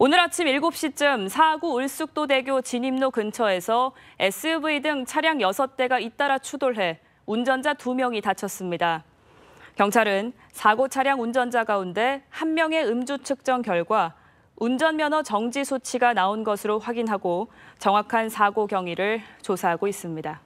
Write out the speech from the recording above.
오늘 아침 7시쯤 사구 을쑥도대교 진입로 근처에서 SUV 등 차량 6대가 잇따라 추돌해 운전자 2명이 다쳤습니다. 경찰은 사고 차량 운전자 가운데 1명의 음주 측정 결과 운전면허 정지 소치가 나온 것으로 확인하고 정확한 사고 경위를 조사하고 있습니다.